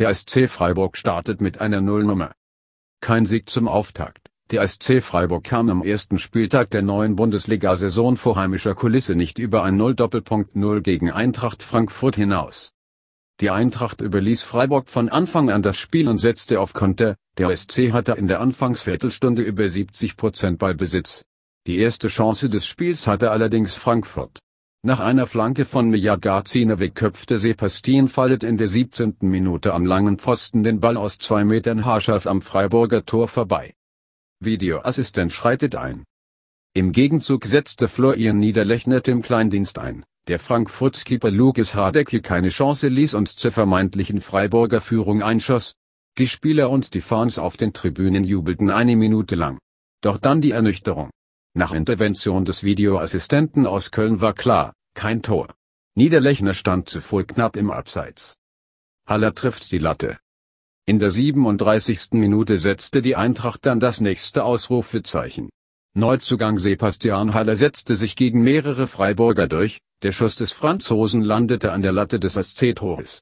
Der SC Freiburg startet mit einer Nullnummer. Kein Sieg zum Auftakt. Der SC Freiburg kam am ersten Spieltag der neuen Bundesliga-Saison vor heimischer Kulisse nicht über ein 0-0 gegen Eintracht Frankfurt hinaus. Die Eintracht überließ Freiburg von Anfang an das Spiel und setzte auf Konter, der SC hatte in der Anfangsviertelstunde über 70% Ballbesitz. Die erste Chance des Spiels hatte allerdings Frankfurt. Nach einer Flanke von Mijagazinevic köpfte Sebastian Fallet in der 17. Minute am langen Pfosten den Ball aus zwei Metern haarscharf am Freiburger Tor vorbei. Videoassistent schreitet ein. Im Gegenzug setzte Florian Niederlechner dem Kleindienst ein, der Frankfurts Keeper Lukas Hardecke keine Chance ließ und zur vermeintlichen Freiburger Führung einschoss. Die Spieler und die Fans auf den Tribünen jubelten eine Minute lang. Doch dann die Ernüchterung. Nach Intervention des Videoassistenten aus Köln war klar, kein Tor. Niederlechner stand zuvor knapp im Abseits. Haller trifft die Latte. In der 37. Minute setzte die Eintracht dann das nächste Ausrufezeichen. Neuzugang Sebastian Haller setzte sich gegen mehrere Freiburger durch, der Schuss des Franzosen landete an der Latte des SC-Tores.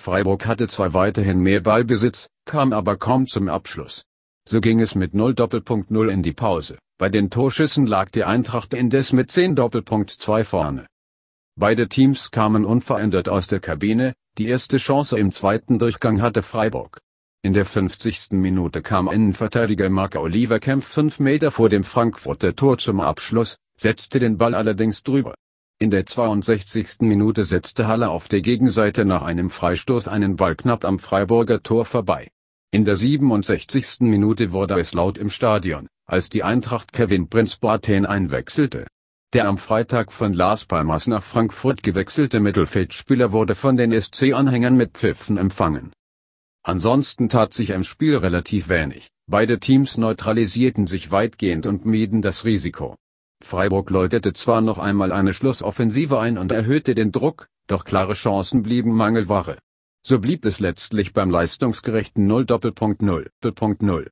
Freiburg hatte zwar weiterhin mehr Ballbesitz, kam aber kaum zum Abschluss. So ging es mit 0 Doppelpunkt 0 in die Pause. Bei den Torschüssen lag die Eintracht indes mit 10 Doppelpunkt 2 vorne. Beide Teams kamen unverändert aus der Kabine, die erste Chance im zweiten Durchgang hatte Freiburg. In der 50. Minute kam Innenverteidiger Marco Oliver Kempf 5 Meter vor dem Frankfurter Tor zum Abschluss, setzte den Ball allerdings drüber. In der 62. Minute setzte Halle auf der Gegenseite nach einem Freistoß einen Ball knapp am Freiburger Tor vorbei. In der 67. Minute wurde es laut im Stadion, als die Eintracht Kevin Prince Boateng einwechselte. Der am Freitag von Las Palmas nach Frankfurt gewechselte Mittelfeldspieler wurde von den SC-Anhängern mit Pfiffen empfangen. Ansonsten tat sich im Spiel relativ wenig, beide Teams neutralisierten sich weitgehend und mieden das Risiko. Freiburg läutete zwar noch einmal eine Schlussoffensive ein und erhöhte den Druck, doch klare Chancen blieben Mangelware so blieb es letztlich beim leistungsgerechten Doppelpunkt 0.0.